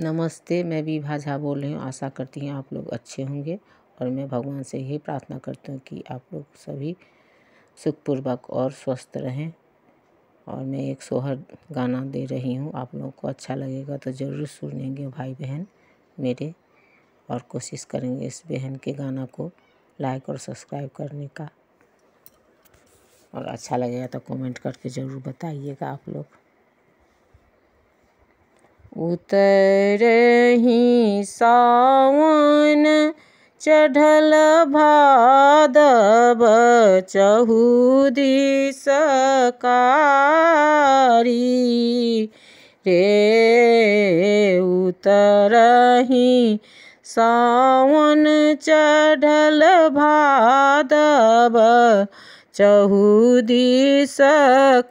नमस्ते मैं विभा झा बोल रही हूँ आशा करती हूँ आप लोग अच्छे होंगे और मैं भगवान से यही प्रार्थना करती हूँ कि आप लोग सभी सुखपूर्वक और स्वस्थ रहें और मैं एक सोहर गाना दे रही हूँ आप लोगों को अच्छा लगेगा तो ज़रूर सुनेंगे भाई बहन मेरे और कोशिश करेंगे इस बहन के गाना को लाइक और सब्सक्राइब करने का और अच्छा लगेगा तो कमेंट करके ज़रूर बताइएगा आप लोग उतर ही सावन चढ़ल भादब चहुदी सकारी रे ही सावन चढ़ल भादब चहुदी सकारी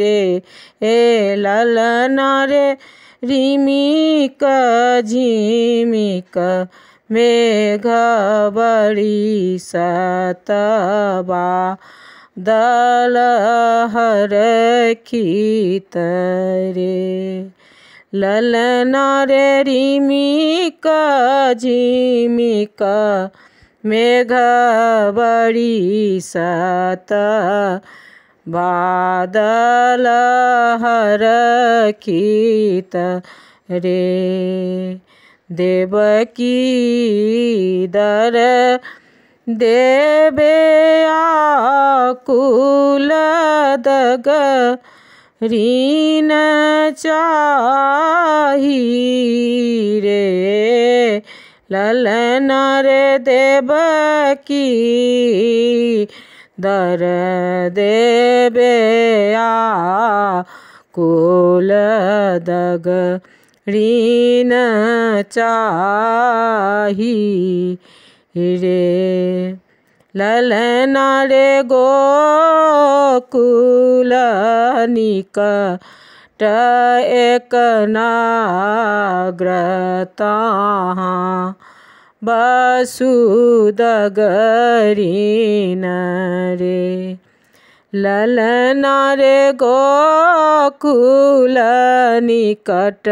रे ए ललन रे रिमिक झिमिक मेघ बड़ी सतबा दल हर खीत रे ललन रे रिमिक झिमिक मेघ बड़ी सता बादल हर कीत रे की दर देवे आकुल दग रीन चाही रे ललन रे देव की दर देवया कुल दग ऋण चाही रे ललन रे कुल निक एक वसुदगरी नरे ललना रे ललन रे गोकुल निकट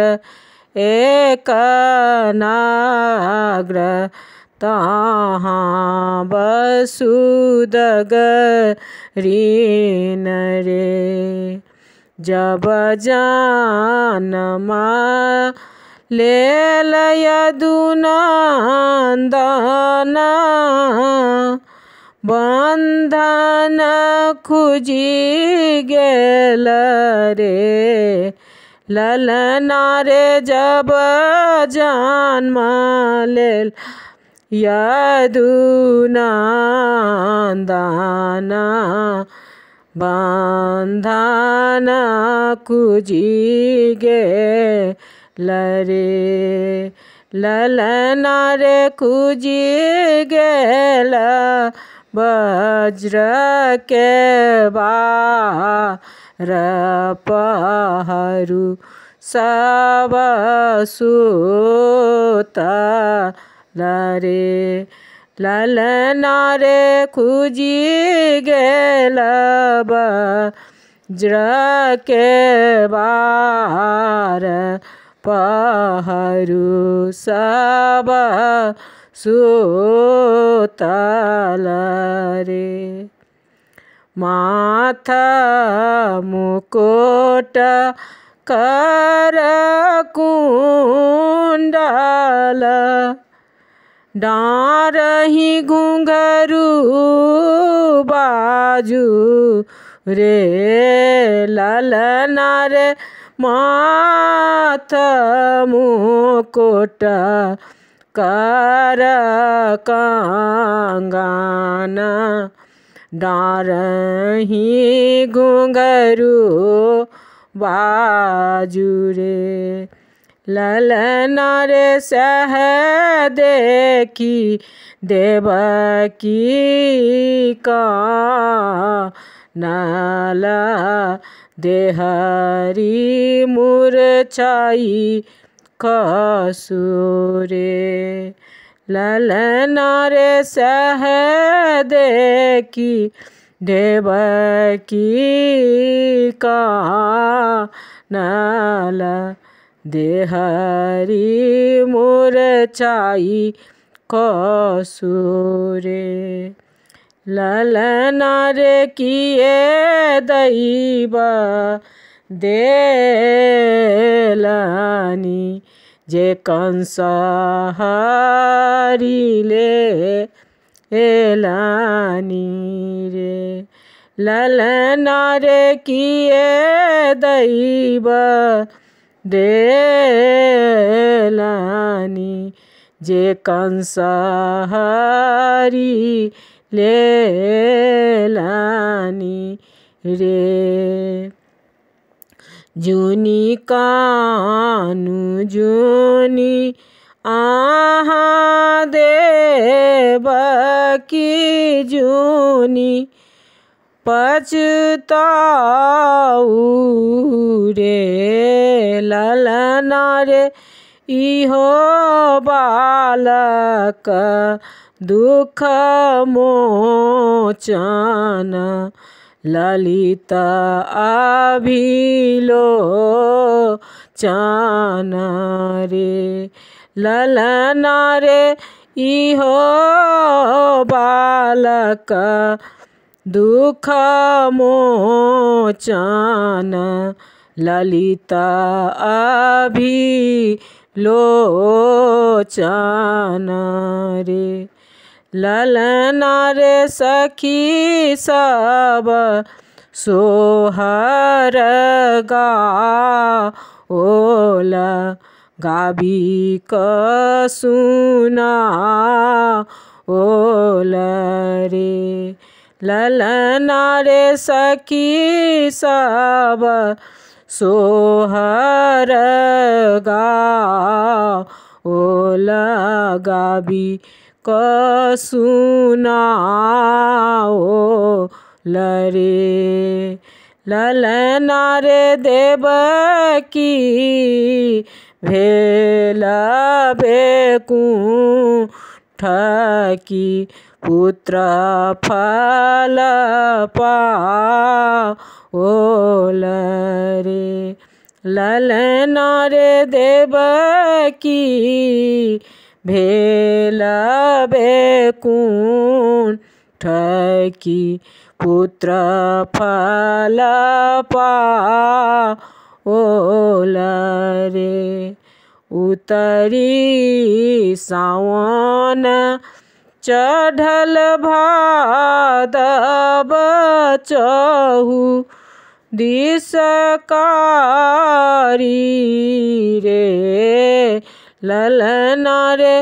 एकनाग्र ताहाँ वसुदगरी रे जब जानमा ले यदुनन्दना बंधन खुजी गल रे ललना रे जब जन्म लेल यदुनन्दना बांधाना कुजी गे लरे ललना रे कुजी गेल वज्र के बाहरु सब सुता लरे ललना रे खुजी गेलब ज्र के बार पहरू सब सुतल रे माथा मुकोट कर कुंडल डारही घुंघरू बाजू रे ललना रे माथ मुकुट कर कांगाना डारही घुंघरू बाजू रे ललनार सहदे की देव की का नाला देहरी मुरछाई कसूरे ललनार सह की देव की का नाला देहरी मूरचाई कसूरे रे किए दैबा लानी जे कंस कंसाहारिले एलानी रे ललन रे किए दैबा देलानी जे कंसाहारी ले लानी रे जूनी कानु जूनी आहा देव की जूनी पछताऊ रे ललना रे इहो बालक दुख मोचन ललित अभिलो चान रे ललना रे इहो बालक दुख मोचन ललिता अभी लोचन रे ललन रे सखी सब सोहर गा ओला गाबी क सुना ओला रे ललना रे सखी सब सोहर गा ओ लगाबी क सुना ओ लरे ललना रे देव की भेल बेकू ठकी फल पाओल रे ललन रे देव की भेल बेकुण ठकी पुत्र फल पाओल रे उतरी सावन चढ़ल भादब चहु दिसकारी रे ललन रे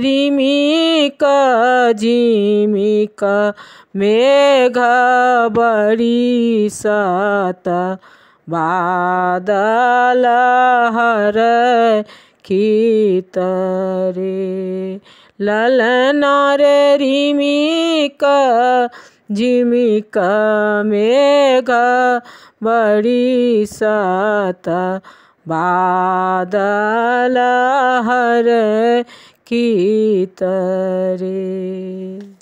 रिमिक झिमिक मेघ बरिसत बादल हर रे ललना रे रिमिका जिमिका मेघा बड़ी साता बादल हर की तरे